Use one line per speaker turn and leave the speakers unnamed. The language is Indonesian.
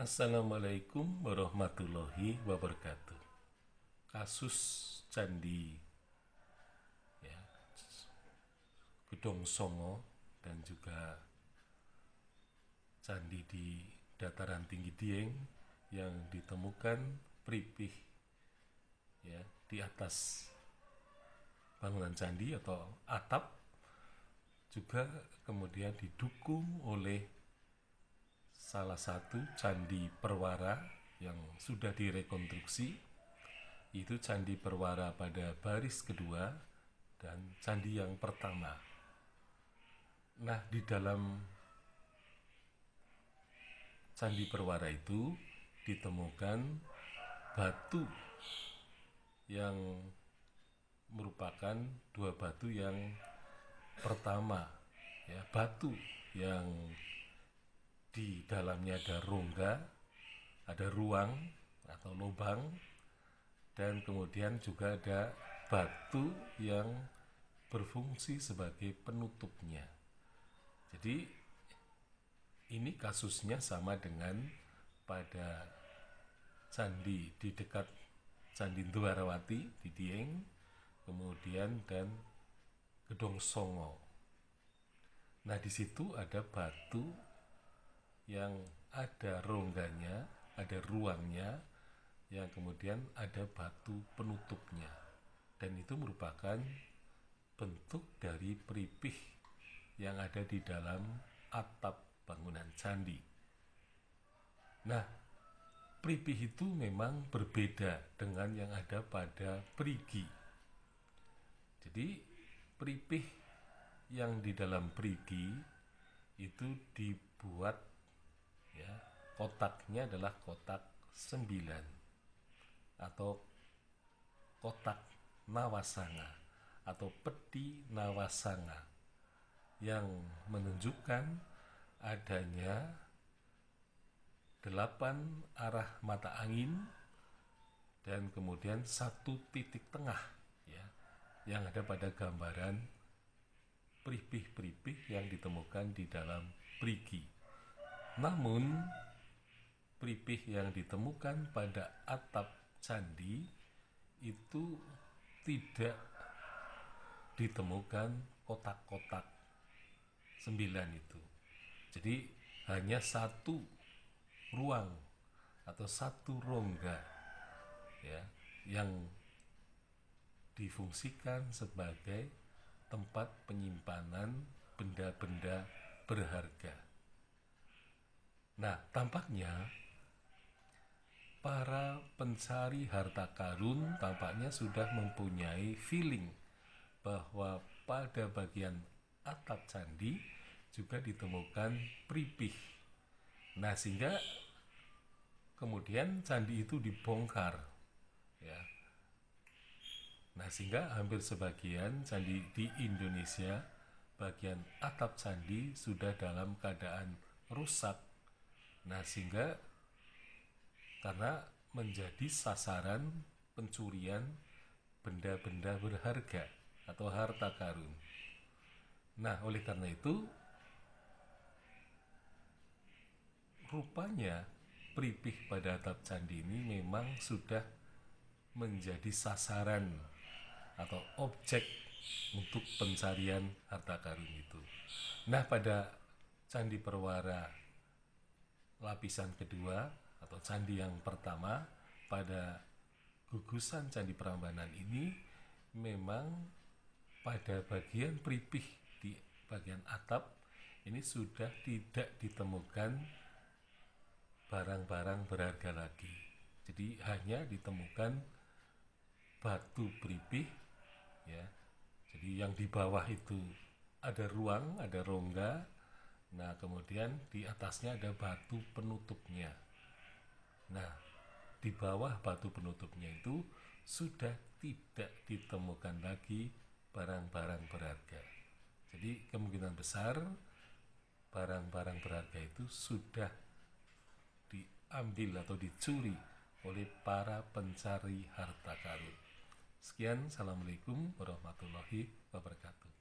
Assalamualaikum warahmatullahi wabarakatuh. Kasus Candi ya, Gedong Songo dan juga candi di dataran tinggi Dieng yang ditemukan pripih ya di atas bangunan candi atau atap juga kemudian didukung oleh salah satu candi Perwara yang sudah direkonstruksi itu candi Perwara pada baris kedua dan candi yang pertama. Nah, di dalam candi Perwara itu ditemukan batu yang merupakan dua batu yang pertama ya batu yang di dalamnya ada rongga, ada ruang atau lubang, dan kemudian juga ada batu yang berfungsi sebagai penutupnya. Jadi ini kasusnya sama dengan pada candi di dekat Candi Duwarawati di Dieng, kemudian dan Gedong Songo. Nah di situ ada batu yang ada rongganya, ada ruangnya, yang kemudian ada batu penutupnya. Dan itu merupakan bentuk dari peripih yang ada di dalam atap bangunan candi. Nah, peripih itu memang berbeda dengan yang ada pada perigi. Jadi, peripih yang di dalam perigi itu dibuat kotaknya adalah kotak 9 atau kotak nawasanga atau peti nawasanga yang menunjukkan adanya delapan arah mata angin dan kemudian satu titik tengah ya yang ada pada gambaran peripih-peripih yang ditemukan di dalam perigi. Namun pripih yang ditemukan pada atap candi itu tidak ditemukan kotak-kotak sembilan itu. Jadi hanya satu ruang atau satu rongga ya yang difungsikan sebagai tempat penyimpanan benda-benda berharga. Nah, tampaknya para pencari harta karun tampaknya sudah mempunyai feeling bahwa pada bagian atap candi juga ditemukan pripih. Nah, sehingga kemudian candi itu dibongkar ya. Nah, sehingga hampir sebagian candi di Indonesia bagian atap candi sudah dalam keadaan rusak. Nah, sehingga karena menjadi sasaran pencurian benda-benda berharga atau harta karun. Nah, oleh karena itu rupanya pripih pada atap candi ini memang sudah menjadi sasaran atau objek untuk pencarian harta karun itu. Nah, pada candi perwara lapisan kedua atau candi yang pertama pada gugusan Candi Prambanan ini memang pada bagian pripih di bagian atap ini sudah tidak ditemukan barang-barang berharga lagi. Jadi hanya ditemukan batu pripih ya. Jadi yang di bawah itu ada ruang, ada rongga. Nah, kemudian di atasnya ada batu penutupnya di bawah batu penutupnya itu sudah tidak ditemukan lagi barang-barang berharga. Jadi kemungkinan besar barang-barang berharga itu sudah diambil atau dicuri oleh para pencari harta karun. Sekian, Assalamualaikum warahmatullahi wabarakatuh.